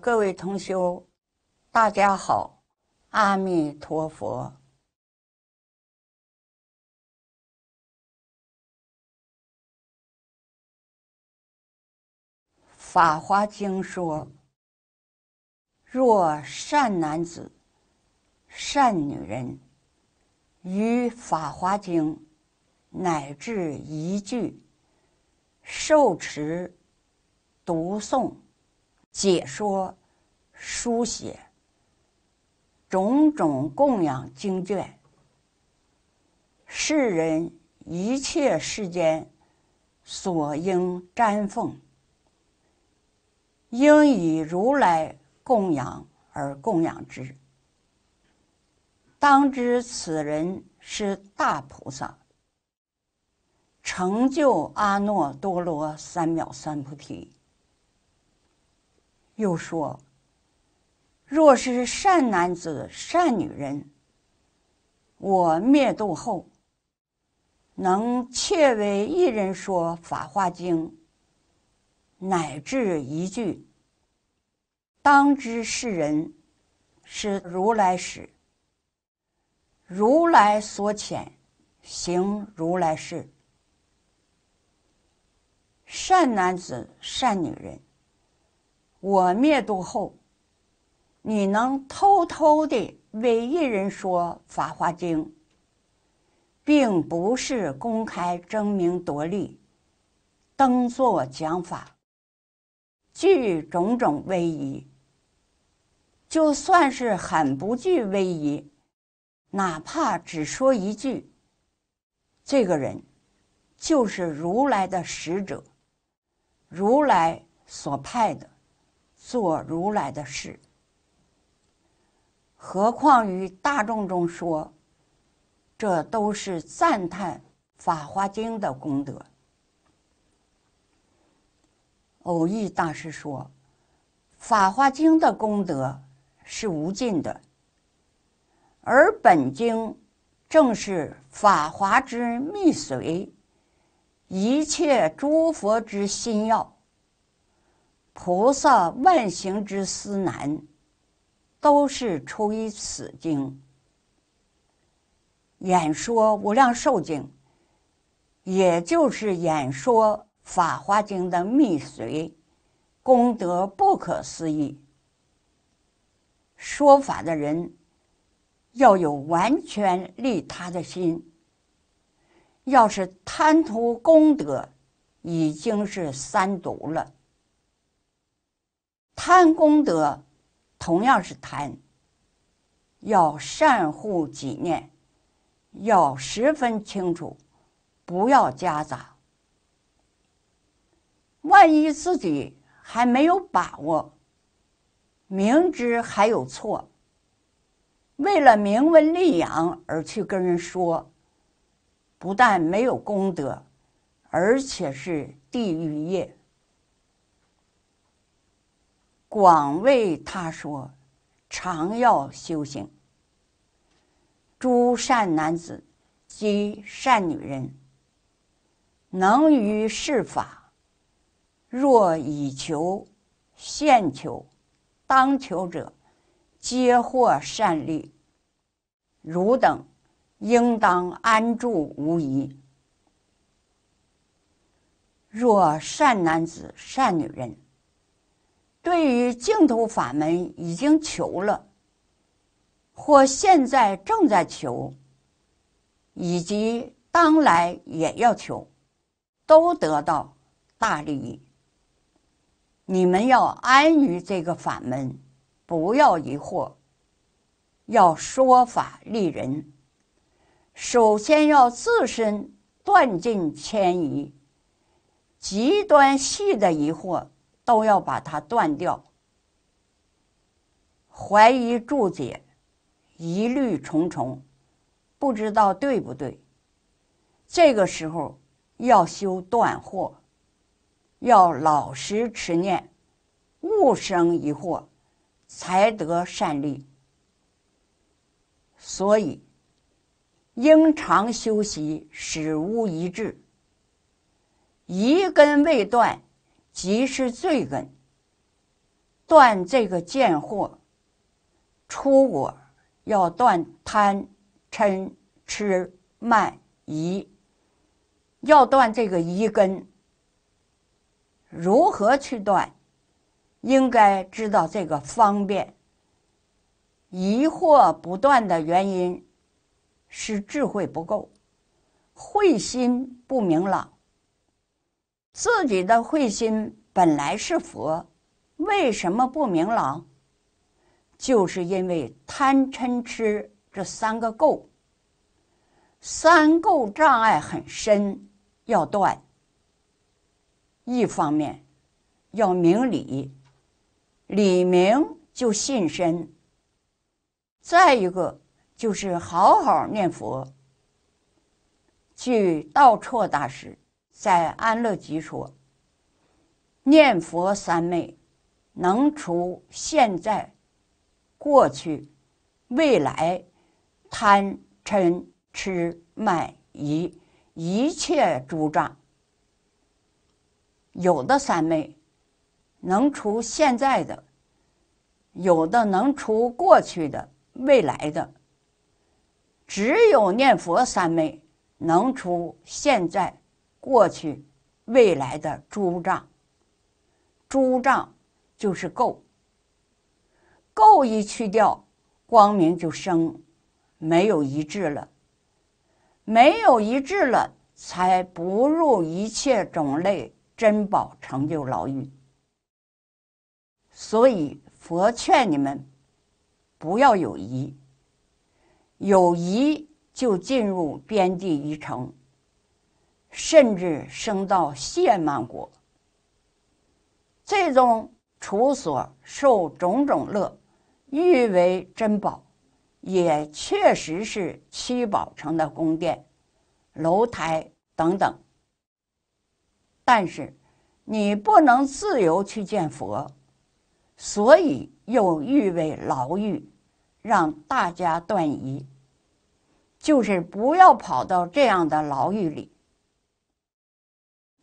各位同修，大家好，阿弥陀佛。《法华经》说：若善男子、善女人，于《法华经》乃至一句，受持、读诵。解说、书写种种供养经卷，世人一切世间所应瞻奉，应以如来供养而供养之。当知此人是大菩萨，成就阿耨多罗三藐三菩提。又说：“若是善男子、善女人，我灭度后，能切为一人说法化经，乃至一句，当知是人是如来使，如来所遣，行如来事。善男子、善女人。”我灭度后，你能偷偷的为一人说法华经，并不是公开争名夺利，登座讲法，具种种威仪。就算是很不具威仪，哪怕只说一句，这个人就是如来的使者，如来所派的。做如来的事，何况于大众中说，这都是赞叹《法华经》的功德。偶遇大师说，《法华经》的功德是无尽的，而本经正是法华之密髓，一切诸佛之心要。菩萨万行之思难，都是出于此经。演说无量寿经，也就是演说法华经的密髓，功德不可思议。说法的人要有完全利他的心，要是贪图功德，已经是三毒了。贪功德，同样是贪。要善护己念，要十分清楚，不要夹杂。万一自己还没有把握，明知还有错，为了名闻利养而去跟人说，不但没有功德，而且是地狱业。广为他说：“常要修行，诸善男子及善女人，能于世法，若以求、现求、当求者，皆获善利。汝等应当安住无疑。若善男子、善女人。”对于净土法门已经求了，或现在正在求，以及当来也要求，都得到大利益。你们要安于这个法门，不要疑惑，要说法利人。首先要自身断尽迁移，极端细的疑惑。都要把它断掉。怀疑、注解、疑虑重重，不知道对不对。这个时候要修断惑，要老实持念，勿生疑惑，才得善利。所以应常修习，使无一致。疑根未断。即是罪根，断这个贱货，出我，要断贪嗔痴慢疑，要断这个疑根。如何去断？应该知道这个方便。疑惑不断的原因，是智慧不够，慧心不明朗。自己的慧心本来是佛，为什么不明朗？就是因为贪嗔痴这三个垢，三垢障碍很深，要断。一方面要明理，理明就信深；再一个就是好好念佛，据道绰大师。在安乐集说，念佛三昧能除现在、过去、未来贪嗔痴慢疑一切诸障。有的三昧能除现在的，有的能除过去的、未来的，只有念佛三昧能除现在。过去、未来的诸障，诸障就是垢，垢一去掉，光明就生，没有一致了，没有一致了，才不入一切种类珍宝，成就牢狱。所以佛劝你们不要有疑，有疑就进入边地一城。甚至升到谢曼国，最终处所受种种乐，誉为珍宝，也确实是七宝城的宫殿、楼台等等。但是，你不能自由去见佛，所以又誉为牢狱，让大家断疑，就是不要跑到这样的牢狱里。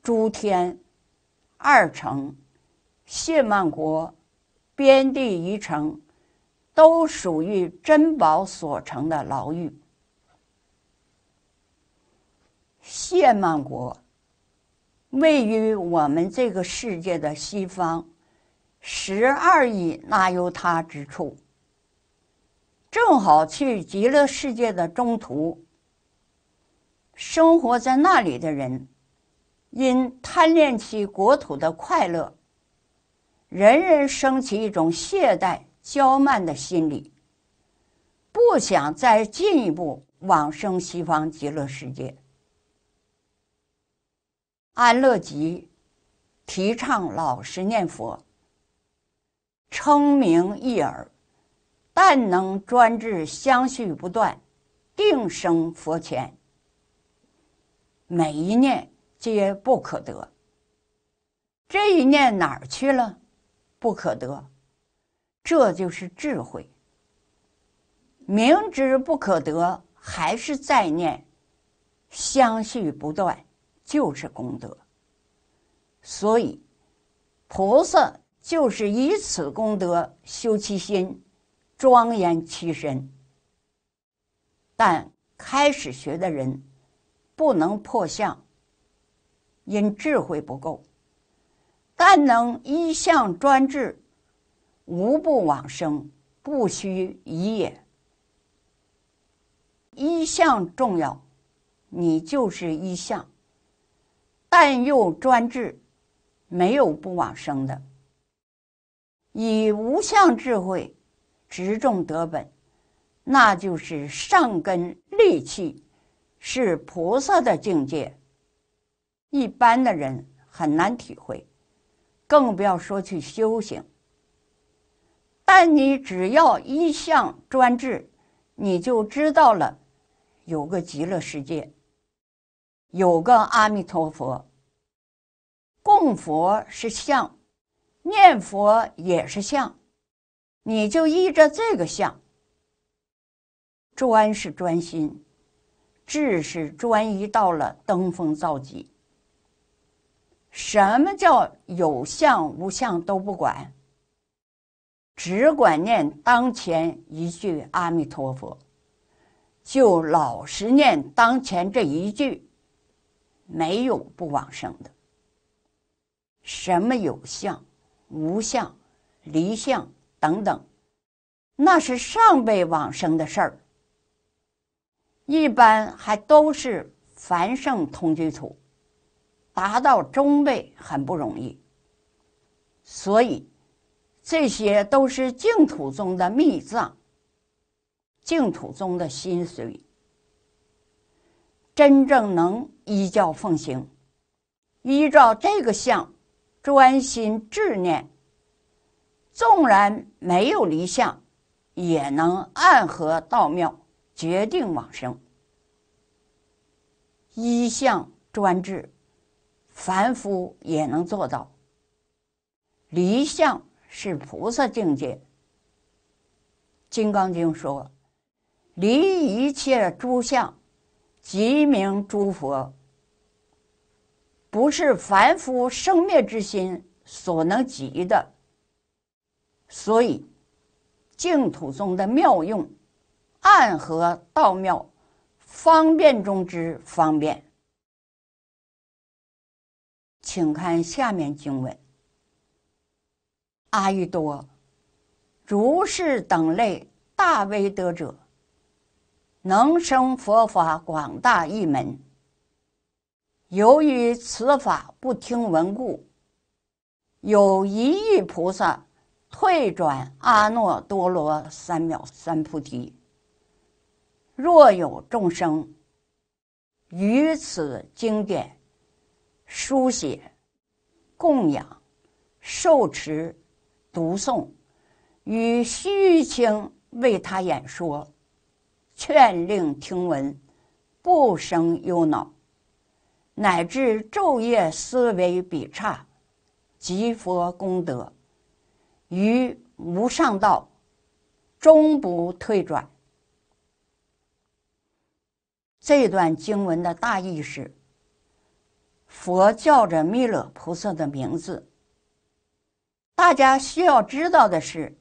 诸天、二城、谢曼国、边地一城，都属于珍宝所成的牢狱。谢曼国位于我们这个世界的西方十二亿那由他之处，正好去极乐世界的中途。生活在那里的人。因贪恋其国土的快乐，人人生起一种懈怠骄慢的心理，不想再进一步往生西方极乐世界。安乐集提倡老实念佛，称名一耳，但能专制相续不断，定生佛前。每一念。皆不可得，这一念哪儿去了？不可得，这就是智慧。明知不可得，还是再念，相续不断，就是功德。所以，菩萨就是以此功德修其心，庄严其身。但开始学的人，不能破相。因智慧不够，但能一向专制，无不往生，不虚一也。一向重要，你就是一向。但又专制，没有不往生的。以无相智慧，执重得本，那就是上根利器，是菩萨的境界。一般的人很难体会，更不要说去修行。但你只要一向专治，你就知道了，有个极乐世界，有个阿弥陀佛。供佛是相，念佛也是相，你就依着这个相，专是专心，智是专一到了登峰造极。什么叫有相无相都不管？只管念当前一句阿弥陀佛，就老实念当前这一句，没有不往生的。什么有相、无相、离相等等，那是上辈往生的事儿，一般还都是凡圣同居土。达到中位很不容易，所以这些都是净土宗的密藏。净土宗的心髓，真正能依教奉行，依照这个相专心致念，纵然没有离相，也能暗合道妙，决定往生。一向专制凡夫也能做到。离相是菩萨境界，《金刚经》说：“离一切诸相，即名诸佛。”不是凡夫生灭之心所能及的。所以，净土中的妙用，暗合道妙，方便中之方便。请看下面经文：阿育多如是等类大威德者，能生佛法广大一门。由于此法不听闻故，有一亿菩萨退转阿耨多罗三藐三菩提。若有众生于此经典。书写、供养、受持、读诵，与虚情为他演说，劝令听闻，不生忧恼，乃至昼夜思维比差，即佛功德，于无上道，终不退转。这段经文的大意是。佛教着弥勒菩萨的名字。大家需要知道的是，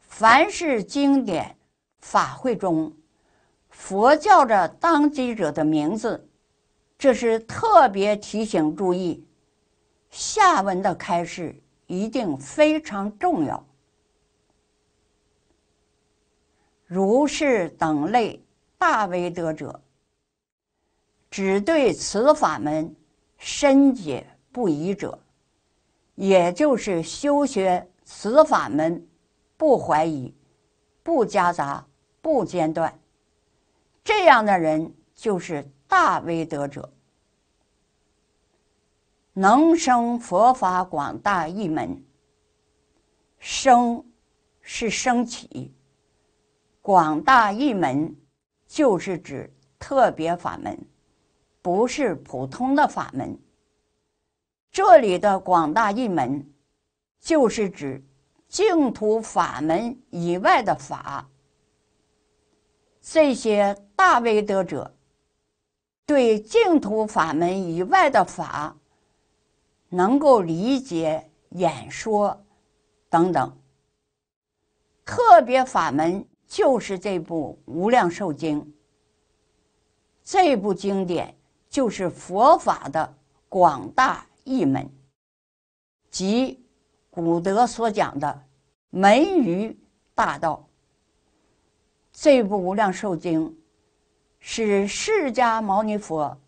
凡是经典法会中佛教着当机者的名字，这是特别提醒注意。下文的开示一定非常重要。如是等类大为得者。只对此法门深解不疑者，也就是修学此法门不怀疑、不夹杂、不间断，这样的人就是大威德者，能生佛法广大一门。生是生起，广大一门就是指特别法门。不是普通的法门，这里的广大一门，就是指净土法门以外的法。这些大威德者，对净土法门以外的法，能够理解、演说等等。特别法门就是这部《无量寿经》，这部经典。就是佛法的广大一门，即古德所讲的门与大道。这部《无量寿经》是释迦牟尼佛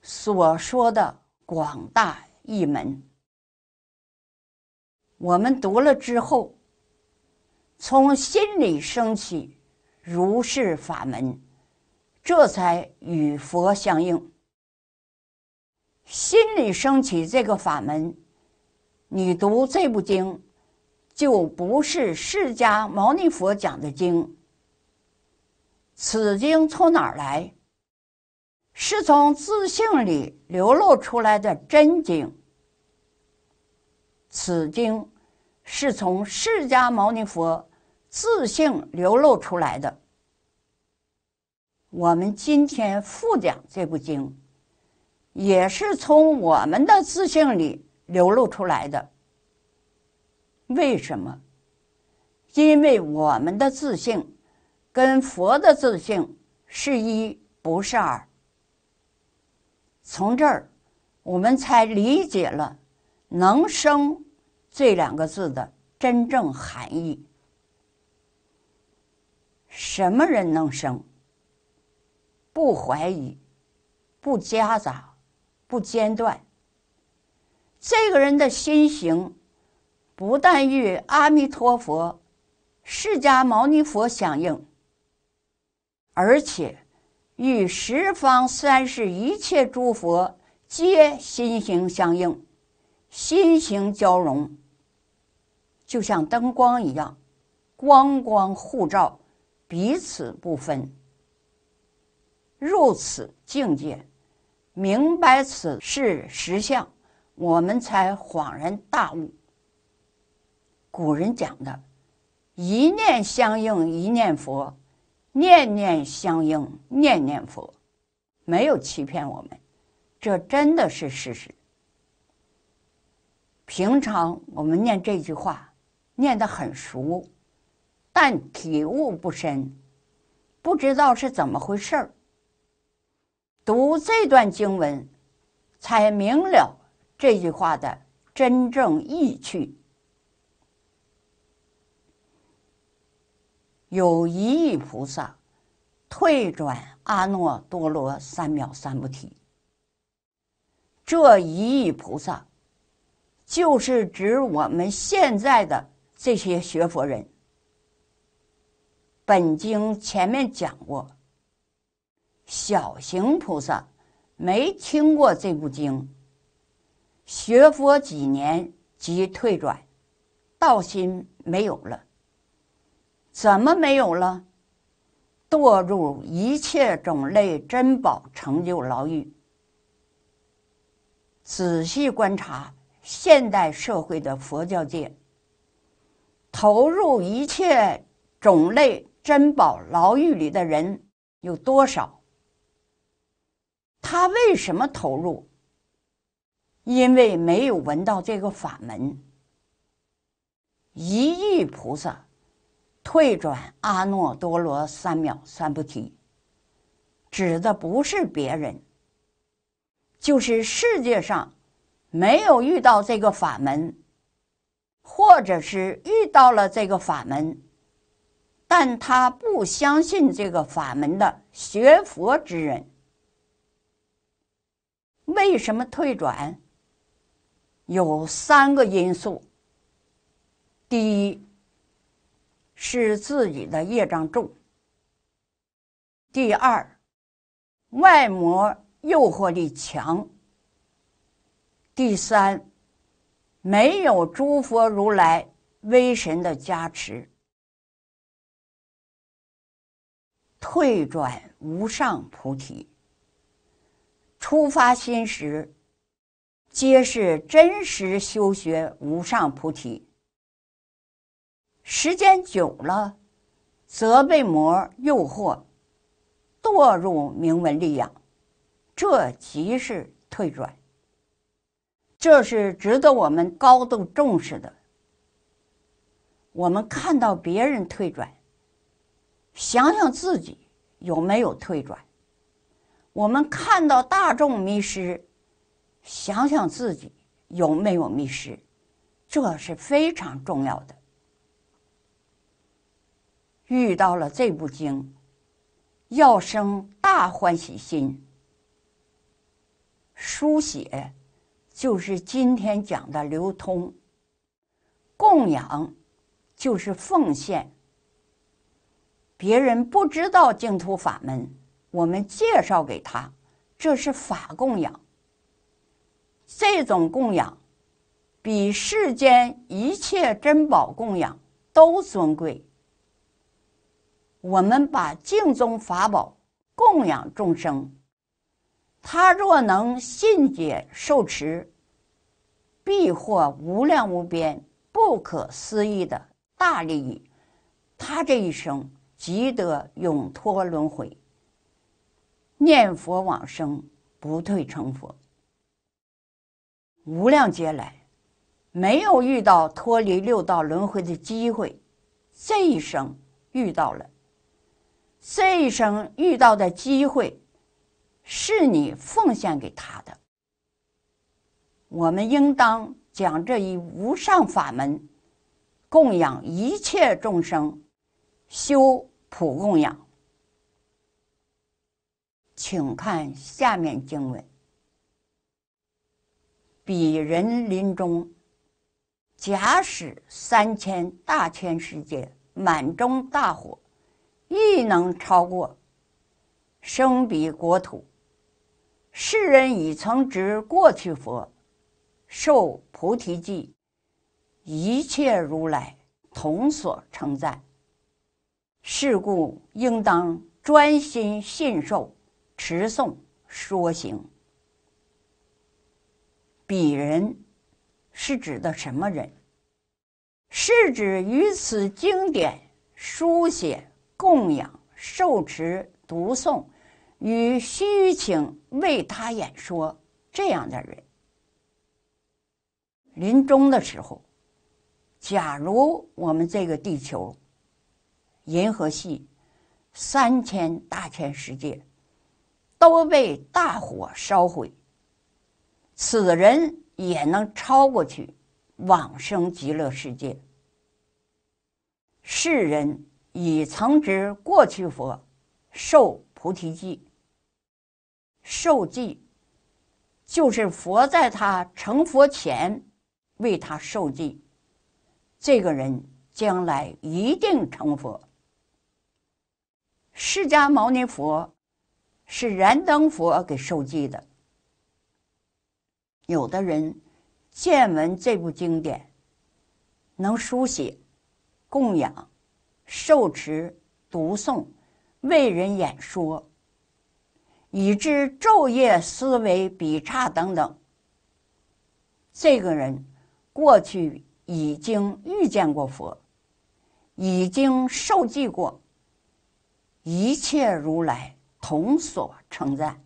所说的广大一门。我们读了之后，从心里升起如是法门，这才与佛相应。心里升起这个法门，你读这部经，就不是释迦牟尼佛讲的经。此经从哪儿来？是从自性里流露出来的真经。此经是从释迦牟尼佛自性流露出来的。我们今天复讲这部经。也是从我们的自信里流露出来的。为什么？因为我们的自信跟佛的自信是一，不是二。从这儿，我们才理解了“能生”这两个字的真正含义。什么人能生？不怀疑，不夹杂。不间断。这个人的心行，不但与阿弥陀佛、释迦牟尼佛相应，而且与十方三世一切诸佛皆心行相应，心行交融，就像灯光一样，光光互照，彼此不分。入此境界。明白此事实相，我们才恍然大悟。古人讲的“一念相应一念佛，念念相应念念佛”，没有欺骗我们，这真的是事实。平常我们念这句话，念得很熟，但体悟不深，不知道是怎么回事儿。读这段经文，才明了这句话的真正意趣。有一亿菩萨退转阿耨多罗三藐三菩提，这一亿菩萨就是指我们现在的这些学佛人。本经前面讲过。小型菩萨没听过这部经，学佛几年即退转，道心没有了。怎么没有了？堕入一切种类珍宝成就牢狱。仔细观察现代社会的佛教界，投入一切种类珍宝牢狱里的人有多少？他为什么投入？因为没有闻到这个法门。一亿菩萨退转阿耨多罗三藐三菩提，指的不是别人，就是世界上没有遇到这个法门，或者是遇到了这个法门，但他不相信这个法门的学佛之人。为什么退转？有三个因素：第一，是自己的业障重；第二，外魔诱惑力强；第三，没有诸佛如来威神的加持，退转无上菩提。初发心时，皆是真实修学无上菩提。时间久了，则被魔诱惑，堕入名闻利养，这即是退转。这是值得我们高度重视的。我们看到别人退转，想想自己有没有退转。我们看到大众迷失，想想自己有没有迷失，这是非常重要的。遇到了这部经，要生大欢喜心。书写就是今天讲的流通，供养就是奉献。别人不知道净土法门。我们介绍给他，这是法供养。这种供养比世间一切珍宝供养都尊贵。我们把净宗法宝供养众生，他若能信解受持，必获无量无边、不可思议的大利益。他这一生即得永脱轮回。念佛往生不退成佛，无量劫来没有遇到脱离六道轮回的机会，这一生遇到了，这一生遇到的机会是你奉献给他的。我们应当将这一无上法门供养一切众生，修普供养。请看下面经文：彼人临终，假使三千大千世界满中大火，亦能超过生彼国土。世人已曾知过去佛受菩提记，一切如来同所称赞。是故应当专心信受。持诵说行，鄙人是指的什么人？是指与此经典书写供养受持读诵与虚情为他演说这样的人。临终的时候，假如我们这个地球、银河系、三千大千世界。都被大火烧毁。此人也能超过去，往生极乐世界。世人已曾知过去佛受菩提记，受记就是佛在他成佛前为他受记，这个人将来一定成佛。释迦牟尼佛。是燃灯佛给授记的。有的人见闻这部经典，能书写、供养、受持、读诵、为人演说，以知昼夜思维、比差等等。这个人过去已经遇见过佛，已经受记过一切如来。同所称赞，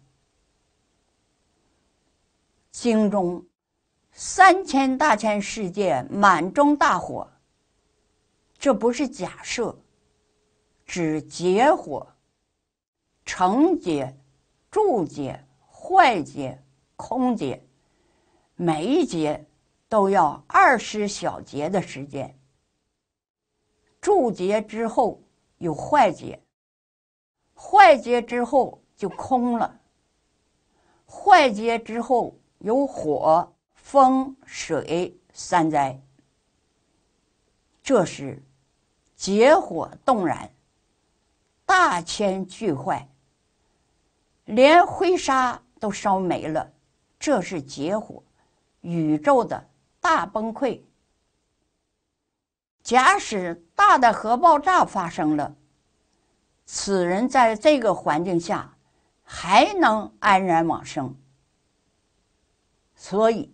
经中三千大千世界满中大火，这不是假设，指结火成结、住结、坏结、空结，每一节都要二十小节的时间。住劫之后有坏劫。坏劫之后就空了，坏劫之后有火、风、水三灾，这时劫火动然，大千俱坏，连灰沙都烧没了，这是劫火，宇宙的大崩溃。假使大的核爆炸发生了。此人在这个环境下还能安然往生，所以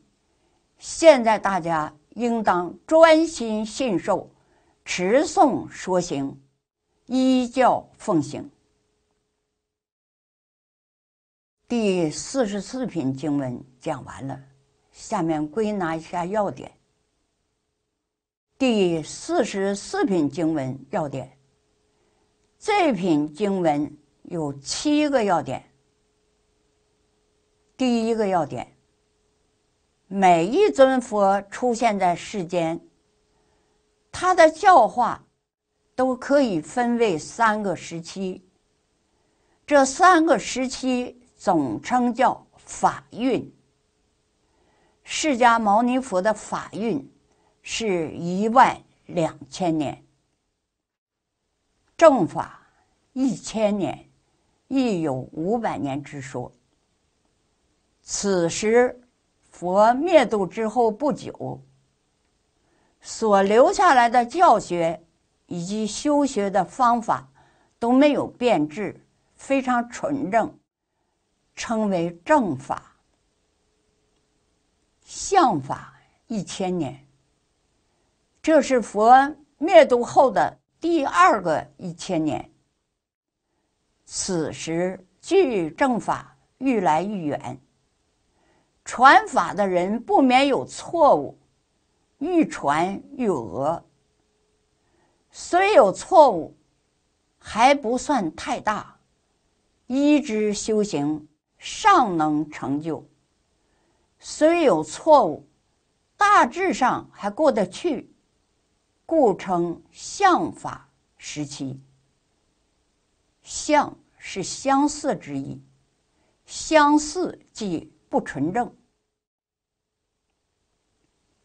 现在大家应当专心信受，持诵说行，依教奉行。第四十四品经文讲完了，下面归纳一下要点。第四十四品经文要点。这品经文有七个要点。第一个要点，每一尊佛出现在世间，他的教化都可以分为三个时期。这三个时期总称叫法运。释迦牟尼佛的法运是一万两千年。正法一千年，亦有五百年之说。此时佛灭度之后不久，所留下来的教学以及修学的方法都没有变质，非常纯正，称为正法。相法一千年，这是佛灭度后的。第二个一千年，此时距正法愈来愈远，传法的人不免有错误，愈传愈讹。虽有错误，还不算太大，依之修行尚能成就。虽有错误，大致上还过得去。故称相法时期。相是相似之意，相似即不纯正。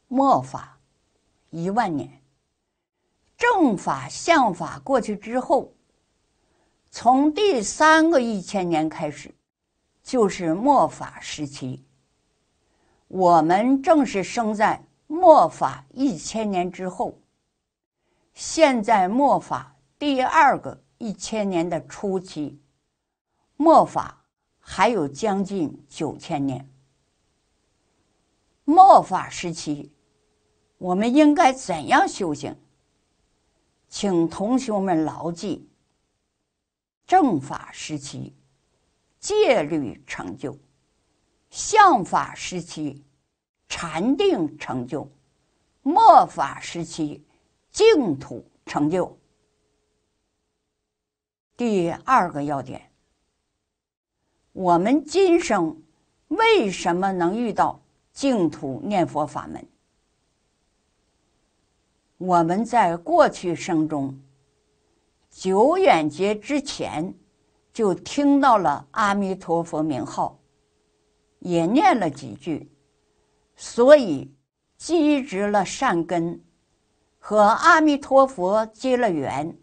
末法一万年，正法相法过去之后，从第三个一千年开始，就是末法时期。我们正是生在末法一千年之后。现在末法第二个一千年的初期，末法还有将近九千年。末法时期，我们应该怎样修行？请同学们牢记：正法时期戒律成就，相法时期禅定成就，末法时期。净土成就。第二个要点，我们今生为什么能遇到净土念佛法门？我们在过去生中，久远劫之前，就听到了阿弥陀佛名号，也念了几句，所以积植了善根。和阿弥陀佛结了缘，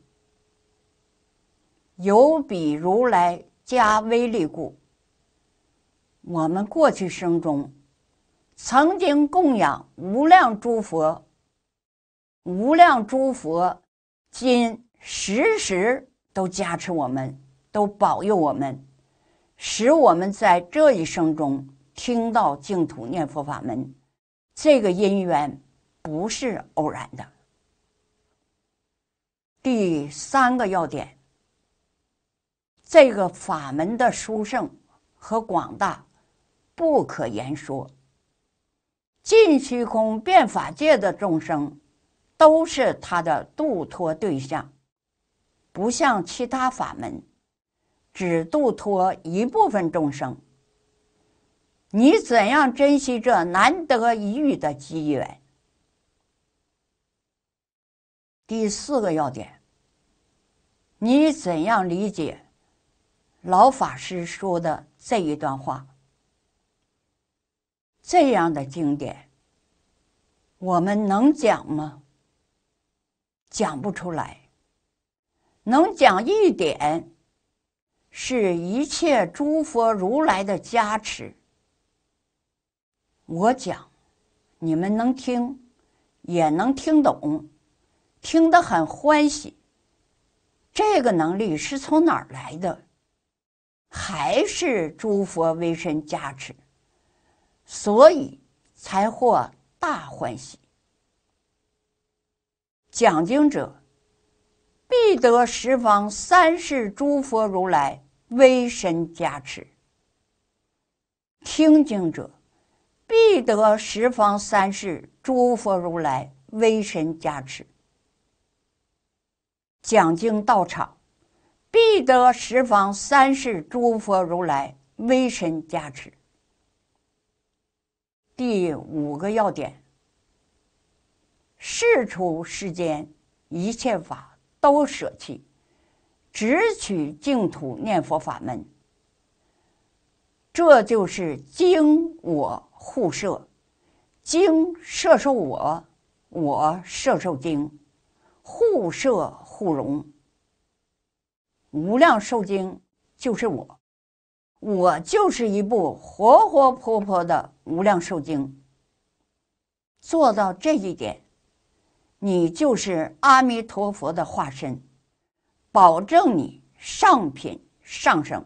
有比如来加威力故。我们过去生中曾经供养无量诸佛，无量诸佛今时时都加持我们，都保佑我们，使我们在这一生中听到净土念佛法门，这个因缘不是偶然的。第三个要点，这个法门的殊胜和广大不可言说。尽虚空遍法界的众生，都是他的度脱对象，不像其他法门，只度脱一部分众生。你怎样珍惜这难得一遇的机缘？第四个要点，你怎样理解老法师说的这一段话？这样的经典，我们能讲吗？讲不出来。能讲一点，是一切诸佛如来的加持。我讲，你们能听，也能听懂。听得很欢喜。这个能力是从哪儿来的？还是诸佛威身加持，所以才获大欢喜。讲经者必得十方三世诸佛如来微神加持，听经者必得十方三世诸佛如来微神加持。讲经道场，必得十方三世诸佛如来威神加持。第五个要点：事出世间，一切法都舍弃，只取净土念佛法门。这就是经我互摄，经摄受我，我摄受经，互摄。互融，无量寿经就是我，我就是一部活活泼泼的无量寿经。做到这一点，你就是阿弥陀佛的化身，保证你上品上升。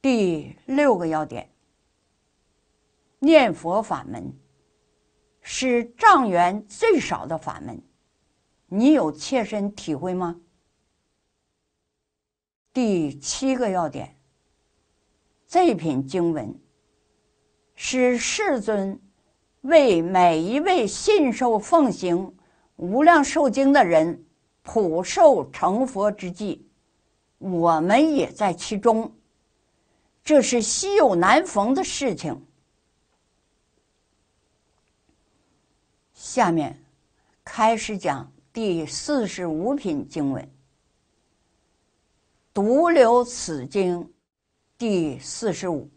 第六个要点，念佛法门是障缘最少的法门。你有切身体会吗？第七个要点，这篇经文是世尊为每一位信受奉行无量寿经的人普受成佛之际，我们也在其中，这是稀有难逢的事情。下面开始讲。第四十五品经文，独留此经。第四十五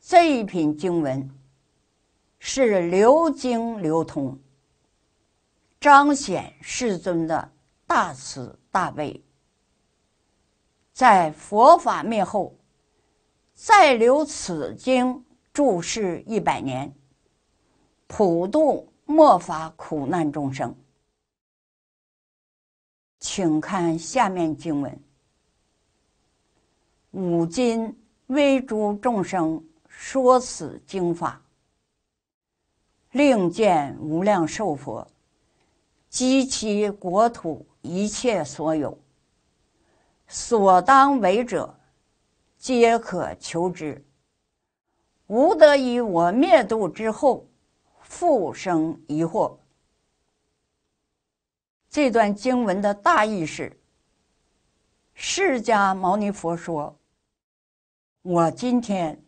这一品经文是流经流通，彰显世尊的大慈大悲。在佛法灭后，再留此经注释一百年，普渡。莫法苦难众生，请看下面经文：五今微诸众生说此经法，令见无量寿佛，及其国土一切所有，所当为者，皆可求之。吾得于我灭度之后。复生疑惑。这段经文的大意是：释迦牟尼佛说：“我今天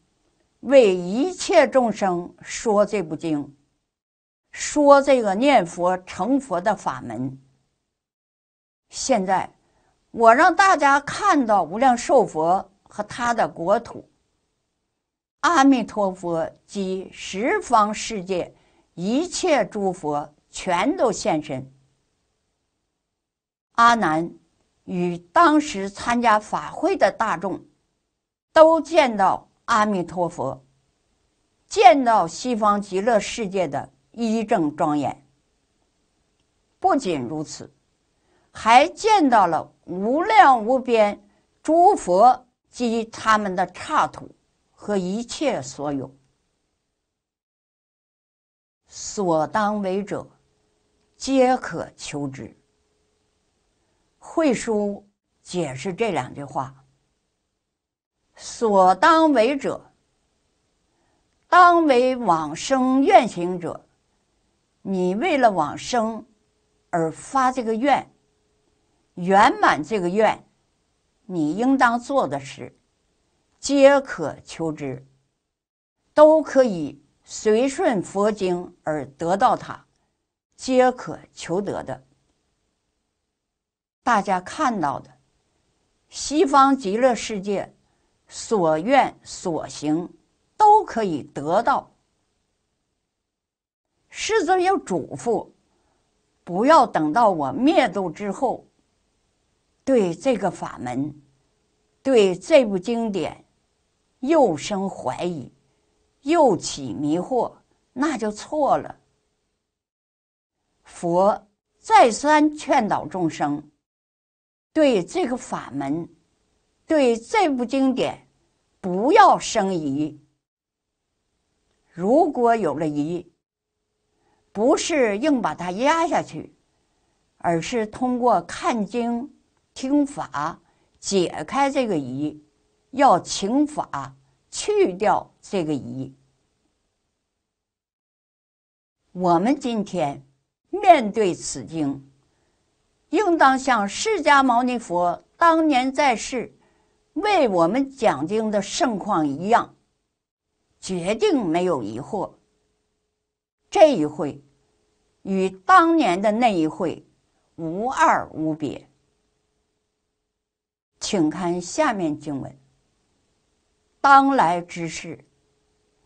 为一切众生说这部经，说这个念佛成佛的法门。现在我让大家看到无量寿佛和他的国土，阿弥陀佛及十方世界。”一切诸佛全都现身，阿难与当时参加法会的大众都见到阿弥陀佛，见到西方极乐世界的一正庄严。不仅如此，还见到了无量无边诸佛及他们的刹土和一切所有。所当为者，皆可求之。慧书解释这两句话：所当为者，当为往生愿行者。你为了往生而发这个愿，圆满这个愿，你应当做的事，皆可求之，都可以。随顺佛经而得到它，皆可求得的。大家看到的西方极乐世界，所愿所行都可以得到。师尊又嘱咐，不要等到我灭度之后，对这个法门，对这部经典，又生怀疑。又起迷惑，那就错了。佛再三劝导众生，对这个法门，对这部经典，不要生疑。如果有了疑，不是硬把它压下去，而是通过看经、听法，解开这个疑，要请法去掉。这个疑，我们今天面对此经，应当像释迦牟尼佛当年在世为我们讲经的盛况一样，决定没有疑惑。这一会与当年的那一会无二无别，请看下面经文：当来之事。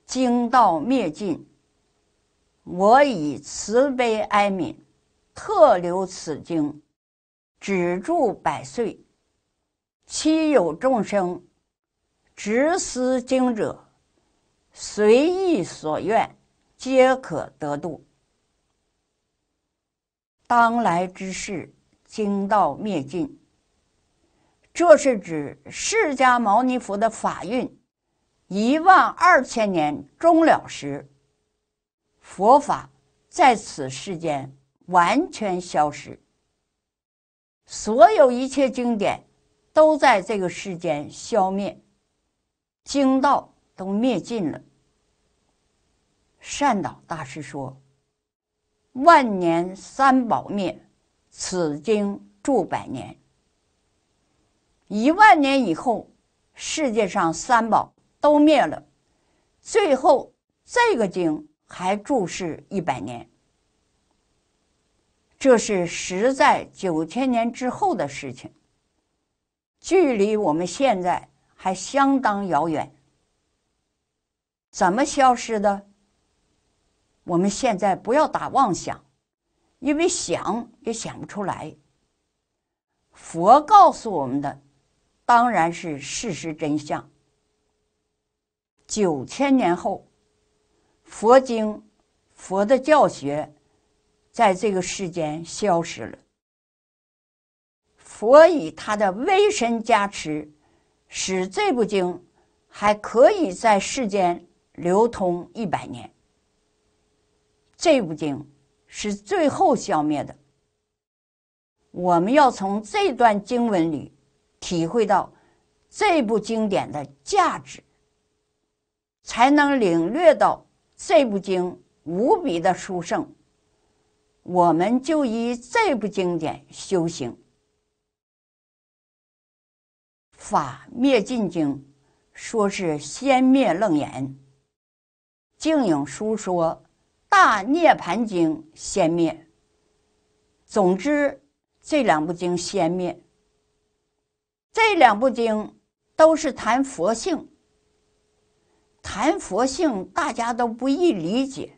经道灭尽，我以慈悲哀悯，特留此经，止住百岁。其有众生执思经者，随意所愿，皆可得度。当来之事，经道灭尽。这是指释迦牟尼佛的法运。一万二千年终了时，佛法在此世间完全消失，所有一切经典都在这个世间消灭，经道都灭尽了。善导大师说：“万年三宝灭，此经住百年。”一万年以后，世界上三宝。都灭了，最后这个经还注释一百年，这是实在九千年之后的事情，距离我们现在还相当遥远。怎么消失的？我们现在不要打妄想，因为想也想不出来。佛告诉我们的，当然是事实真相。九千年后，佛经、佛的教学，在这个世间消失了。佛以他的威神加持，使这部经还可以在世间流通一百年。这部经是最后消灭的。我们要从这段经文里体会到这部经典的价值。才能领略到这部经无比的殊胜。我们就以这部经典修行。《法灭尽经》说是先灭楞严，《净影书说大涅盘经先灭。总之，这两部经先灭。这两部经都是谈佛性。谈佛性，大家都不易理解，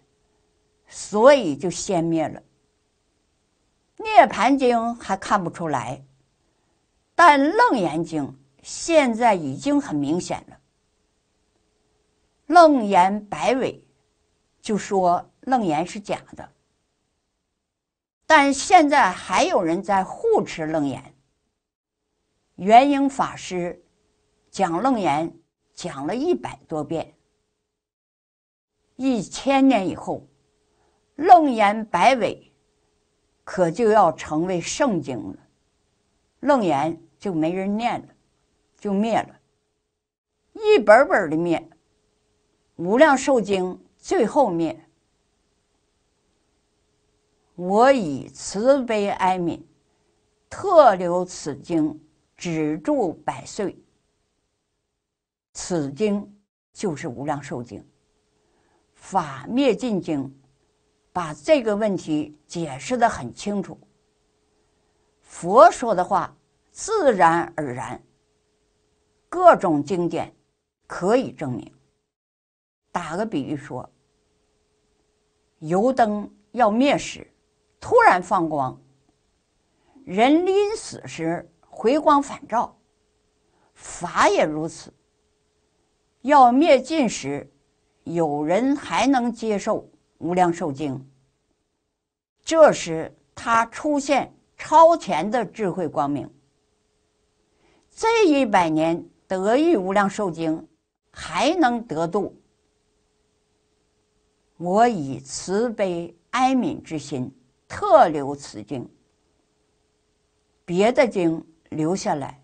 所以就先灭了。《涅盘经》还看不出来，但《楞严经》现在已经很明显了。楞严白尾，就说楞严是假的，但现在还有人在护持楞严。元英法师讲楞严，讲了一百多遍。一千年以后，《楞严》百尾可就要成为圣经了，《楞严》就没人念了，就灭了，一本本的灭，《无量寿经》最后灭。我以慈悲哀悯，特留此经，止住百岁。此经就是《无量寿经》。法灭尽经，把这个问题解释的很清楚。佛说的话自然而然，各种经典可以证明。打个比喻说，油灯要灭时突然放光，人临死时回光返照，法也如此。要灭尽时。有人还能接受无量寿经，这时他出现超前的智慧光明。这一百年得遇无量寿经，还能得度。我以慈悲哀悯之心特留此经，别的经留下来，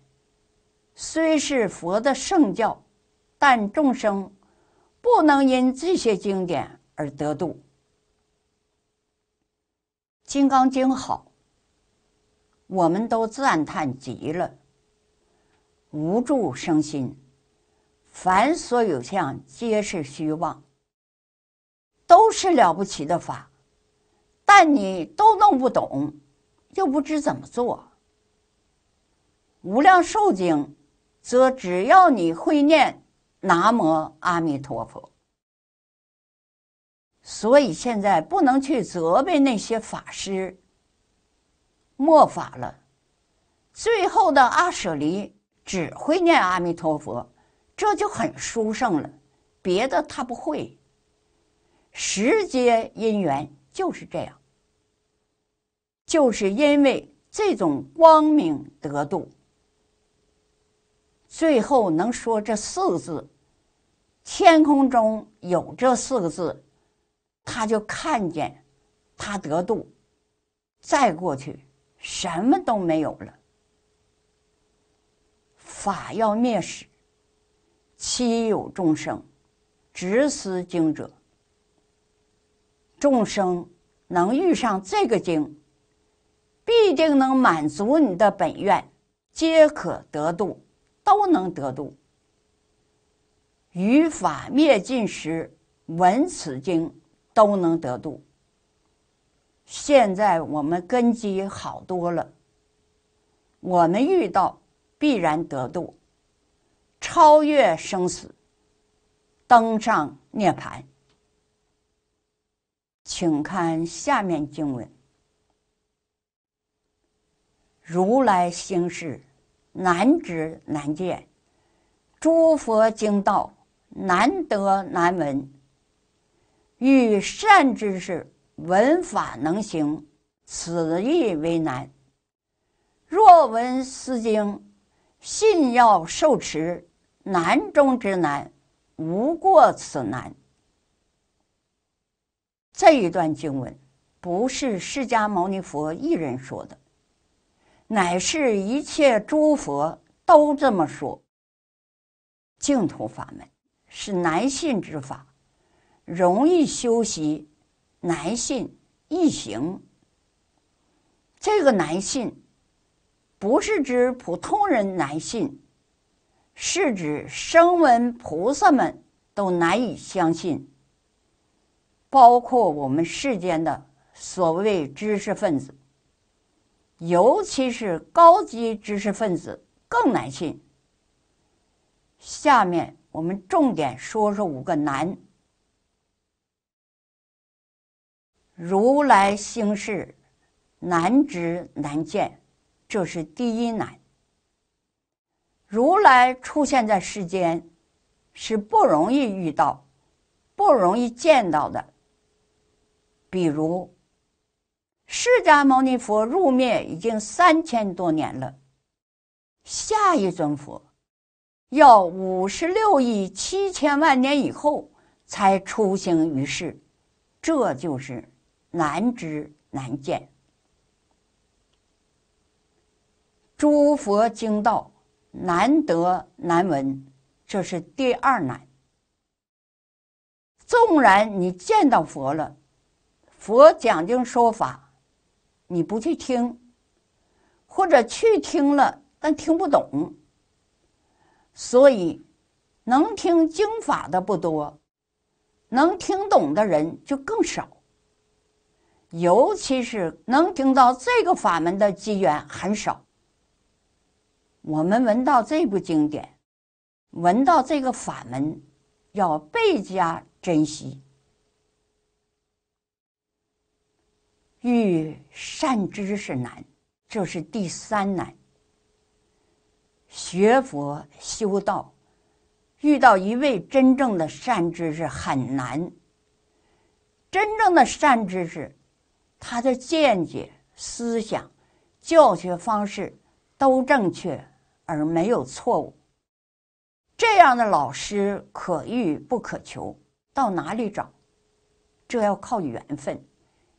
虽是佛的圣教，但众生。不能因这些经典而得度，《金刚经》好，我们都赞叹极了。无助生心，凡所有相皆是虚妄，都是了不起的法，但你都弄不懂，又不知怎么做。《无量寿经》则只要你会念。南无阿弥陀佛。所以现在不能去责备那些法师。末法了，最后的阿舍离只会念阿弥陀佛，这就很殊胜了。别的他不会。十阶因缘就是这样，就是因为这种光明得度，最后能说这四字。天空中有这四个字，他就看见，他得度。再过去，什么都没有了。法要灭时，欺有众生，执思经者，众生能遇上这个经，必定能满足你的本愿，皆可得度，都能得度。于法灭尽时，闻此经都能得度。现在我们根基好多了，我们遇到必然得度，超越生死，登上涅槃。请看下面经文：如来心事，难知难见，诸佛经道。难得难闻，欲善知识闻法能行，此亦为难。若闻斯经，信要受持，难中之难，无过此难。这一段经文不是释迦牟尼佛一人说的，乃是一切诸佛都这么说。净土法门。是难信之法，容易修习，难信易行。这个难信，不是指普通人难信，是指声闻菩萨们都难以相信，包括我们世间的所谓知识分子，尤其是高级知识分子更难信。下面。我们重点说说五个难。如来兴世，难知难见，这是第一难。如来出现在世间，是不容易遇到、不容易见到的。比如，释迦牟尼佛入灭已经三千多年了，下一尊佛。要五十六亿七千万年以后才出行于世，这就是难知难见。诸佛经道难得难闻，这是第二难。纵然你见到佛了，佛讲经说法，你不去听，或者去听了但听不懂。所以，能听经法的不多，能听懂的人就更少。尤其是能听到这个法门的机缘很少。我们闻到这部经典，闻到这个法门，要倍加珍惜。欲善知是难，这是第三难。学佛修道，遇到一位真正的善知识很难。真正的善知识，他的见解、思想、教学方式都正确而没有错误。这样的老师可遇不可求，到哪里找？这要靠缘分，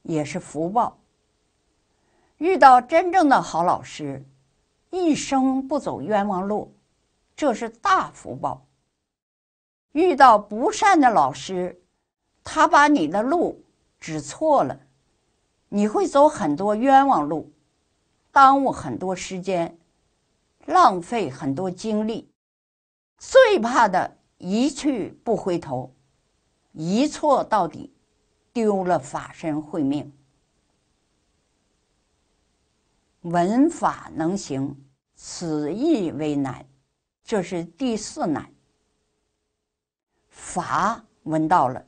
也是福报。遇到真正的好老师。一生不走冤枉路，这是大福报。遇到不善的老师，他把你的路指错了，你会走很多冤枉路，耽误很多时间，浪费很多精力。最怕的一去不回头，一错到底，丢了法身慧命。闻法能行。此亦为难，这是第四难。法闻到了，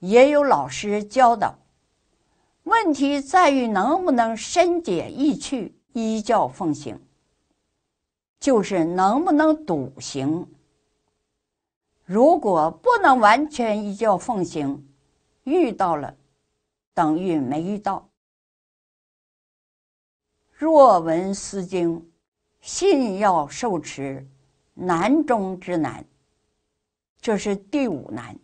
也有老师教导。问题在于能不能深解意趣，依教奉行，就是能不能笃行。如果不能完全依教奉行，遇到了，等于没遇到。若闻《诗经》。信要受持，难中之难，这是第五难。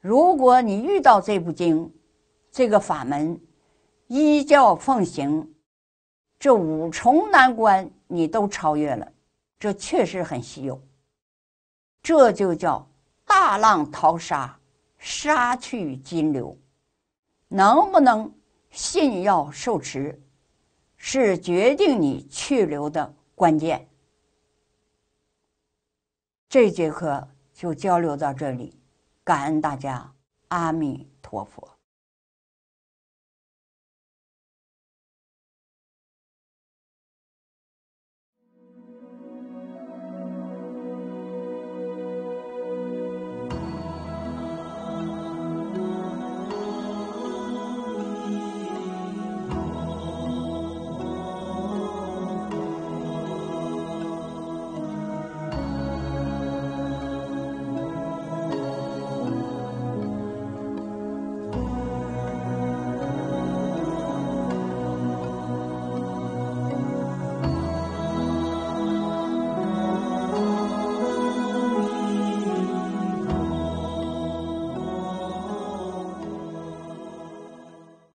如果你遇到这部经，这个法门，依教奉行，这五重难关你都超越了，这确实很稀有。这就叫大浪淘沙，沙去金留。能不能信要受持？是决定你去留的关键。这节课就交流到这里，感恩大家，阿弥陀佛。